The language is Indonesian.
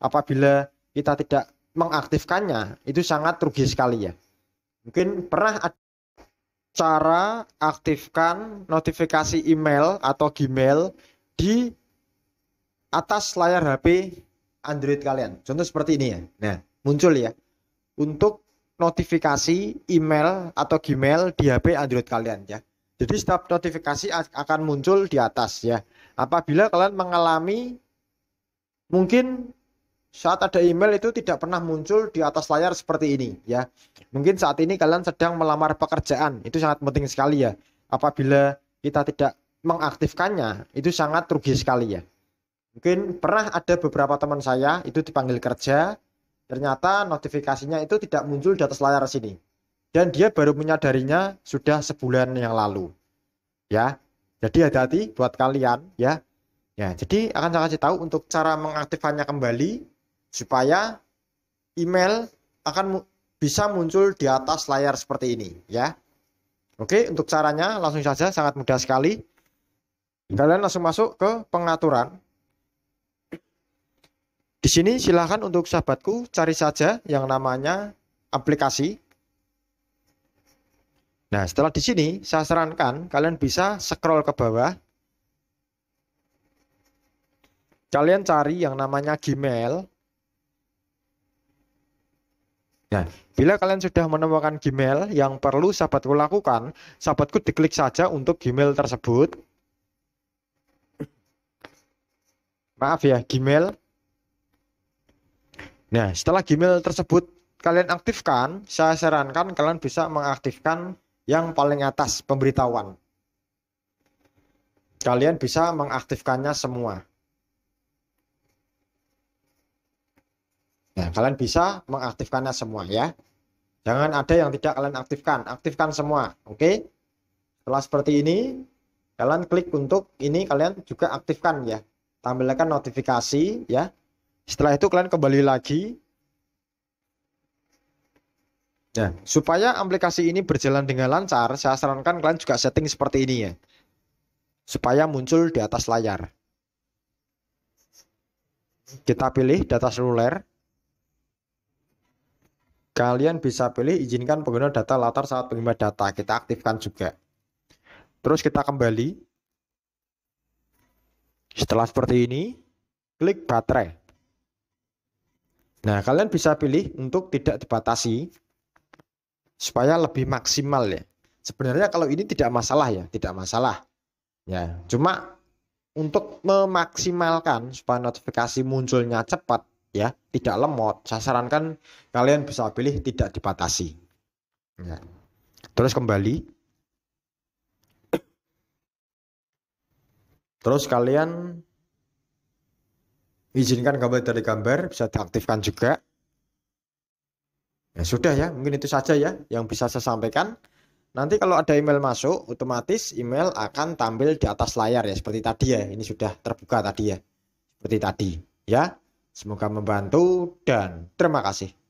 apabila kita tidak mengaktifkannya itu sangat rugi sekali ya mungkin pernah ada cara aktifkan notifikasi email atau Gmail di atas layar HP Android kalian. Contoh seperti ini ya. Nah, muncul ya. Untuk notifikasi email atau Gmail di HP Android kalian ya. Jadi setiap notifikasi akan muncul di atas ya. Apabila kalian mengalami mungkin saat ada email itu tidak pernah muncul di atas layar seperti ini ya. Mungkin saat ini kalian sedang melamar pekerjaan, itu sangat penting sekali ya. Apabila kita tidak mengaktifkannya, itu sangat rugi sekali ya. Mungkin pernah ada beberapa teman saya itu dipanggil kerja, ternyata notifikasinya itu tidak muncul di atas layar sini. Dan dia baru menyadarinya sudah sebulan yang lalu. Ya. Jadi hati-hati buat kalian ya. Ya, jadi akan saya kasih tahu untuk cara mengaktifkannya kembali supaya email akan bisa muncul di atas layar seperti ini ya. Oke, untuk caranya langsung saja sangat mudah sekali. Kalian langsung masuk ke pengaturan. Di sini silahkan untuk sahabatku cari saja yang namanya aplikasi. Nah, setelah di sini saya sarankan kalian bisa scroll ke bawah. Kalian cari yang namanya Gmail. Nah, bila kalian sudah menemukan Gmail yang perlu sahabatku lakukan, sahabatku diklik saja untuk Gmail tersebut. Maaf ya, Gmail. Nah, setelah Gmail tersebut kalian aktifkan, saya sarankan kalian bisa mengaktifkan yang paling atas pemberitahuan. Kalian bisa mengaktifkannya semua. Nah, kalian bisa mengaktifkannya semua ya. Jangan ada yang tidak kalian aktifkan. Aktifkan semua, oke? Okay? Setelah seperti ini, kalian klik untuk ini kalian juga aktifkan ya. Tampilkan notifikasi ya. Setelah itu kalian kembali lagi. Nah, supaya aplikasi ini berjalan dengan lancar, saya sarankan kalian juga setting seperti ini ya. Supaya muncul di atas layar. Kita pilih data seluler. Kalian bisa pilih izinkan pengguna data latar saat pengguna data. Kita aktifkan juga. Terus kita kembali. Setelah seperti ini, klik baterai. Nah, kalian bisa pilih untuk tidak dibatasi supaya lebih maksimal ya. Sebenarnya kalau ini tidak masalah ya, tidak masalah. Ya, cuma untuk memaksimalkan supaya notifikasi munculnya cepat, ya tidak lemot saya sarankan kalian bisa pilih tidak dibatasi ya. terus kembali terus kalian izinkan gambar dari gambar bisa diaktifkan juga ya sudah ya mungkin itu saja ya yang bisa saya sampaikan Nanti kalau ada email masuk, otomatis email akan tampil di atas layar ya, seperti tadi ya. Ini sudah terbuka tadi ya, seperti tadi ya. Semoga membantu dan terima kasih.